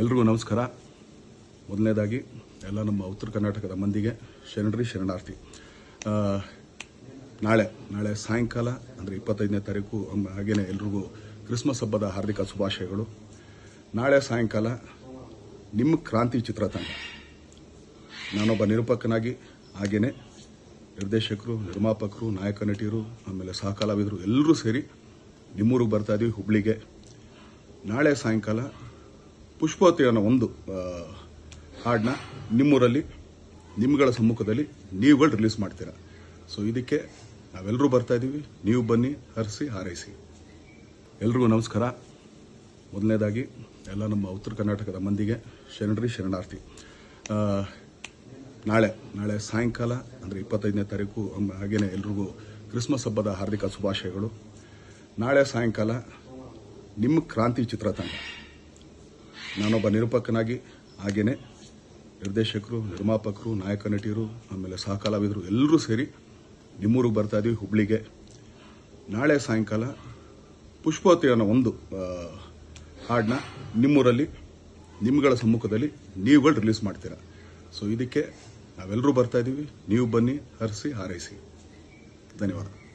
ಎಲ್ರಿಗೂ ನಮಸ್ಕಾರ ಮೊದಲನೇದಾಗಿ ಎಲ್ಲ ನಮ್ಮ ಉತ್ತರ ಕರ್ನಾಟಕದ ಮಂದಿಗೆ ಶರಣರಿ ಶರಣಾರ್ಥಿ ನಾಳೆ ನಾಳೆ ಸಾಯಂಕಾಲ ಅಂದರೆ ಇಪ್ಪತ್ತೈದನೇ ತಾರೀಕು ಹಾಗೆಯೇ ಎಲ್ರಿಗೂ ಕ್ರಿಸ್ಮಸ್ ಹಬ್ಬದ ಹಾರ್ದಿಕ ಶುಭಾಶಯಗಳು ನಾಳೆ ಸಾಯಂಕಾಲ ನಿಮ್ಮ ಕ್ರಾಂತಿ ಚಿತ್ರತಂಡ ನಾನೊಬ್ಬ ನಿರೂಪಕನಾಗಿ ಹಾಗೆಯೇ ನಿರ್ದೇಶಕರು ನಿರ್ಮಾಪಕರು ನಾಯಕ ನಟಿಯರು ಆಮೇಲೆ ಸಹಕಲಾವಿದರು ಎಲ್ಲರೂ ಸೇರಿ ನಿಮ್ಮೂರಿಗೆ ಬರ್ತಾ ಇದೀವಿ ಹುಬ್ಳಿಗೆ ನಾಳೆ ಸಾಯಂಕಾಲ ಪುಷ್ಪವತಿ ಅನ್ನೋ ಒಂದು ಹಾಡನ್ನ ನಿಮ್ಮೂರಲ್ಲಿ ನಿಮ್ಮಗಳ ಸಮ್ಮುಖದಲ್ಲಿ ನೀವುಗಳು ರಿಲೀಸ್ ಮಾಡ್ತೀರಾ ಸೊ ಇದಕ್ಕೆ ನಾವೆಲ್ಲರೂ ಬರ್ತಾ ಇದ್ದೀವಿ ನೀವು ಬನ್ನಿ ಹರಿಸಿ ಹಾರೈಸಿ ಎಲ್ರಿಗೂ ನಮಸ್ಕಾರ ಮೊದಲನೇದಾಗಿ ಎಲ್ಲ ನಮ್ಮ ಉತ್ತರ ಕರ್ನಾಟಕದ ಮಂದಿಗೆ ಶರಣರಿ ಶರಣಾರ್ಥಿ ನಾಳೆ ನಾಳೆ ಸಾಯಂಕಾಲ ಅಂದರೆ ಇಪ್ಪತ್ತೈದನೇ ತಾರೀಕು ಹಾಗೆಯೇ ಎಲ್ರಿಗೂ ಕ್ರಿಸ್ಮಸ್ ಹಬ್ಬದ ಹಾರ್ದಿಕ ಶುಭಾಶಯಗಳು ನಾಳೆ ಸಾಯಂಕಾಲ ನಿಮ್ಮ ಕ್ರಾಂತಿ ಚಿತ್ರತಂಡ ನಾನೊಬ್ಬ ನಿರೂಪಕನಾಗಿ ಹಾಗೆಯೇ ನಿರ್ದೇಶಕರು ನಿರ್ಮಾಪಕರು ನಾಯಕ ನಟಿಯರು ಆಮೇಲೆ ಸಹಕಲಾವಿದರು ಎಲ್ಲರೂ ಸೇರಿ ನಿಮ್ಮೂರಿಗೆ ಬರ್ತಾ ಇದ್ದೀವಿ ಹುಬ್ಳಿಗೆ ನಾಳೆ ಸಾಯಂಕಾಲ ಪುಷ್ಪವತಿ ಅನ್ನೋ ಒಂದು ಹಾಡನ್ನ ನಿಮ್ಮೂರಲ್ಲಿ ನಿಮ್ಮಗಳ ಸಮ್ಮುಖದಲ್ಲಿ ನೀವುಗಳು ರಿಲೀಸ್ ಮಾಡ್ತೀರಾ ಸೊ ಇದಕ್ಕೆ ನಾವೆಲ್ಲರೂ ಬರ್ತಾ ಇದ್ದೀವಿ ನೀವು ಬನ್ನಿ ಹರಿಸಿ ಹಾರೈಸಿ ಧನ್ಯವಾದ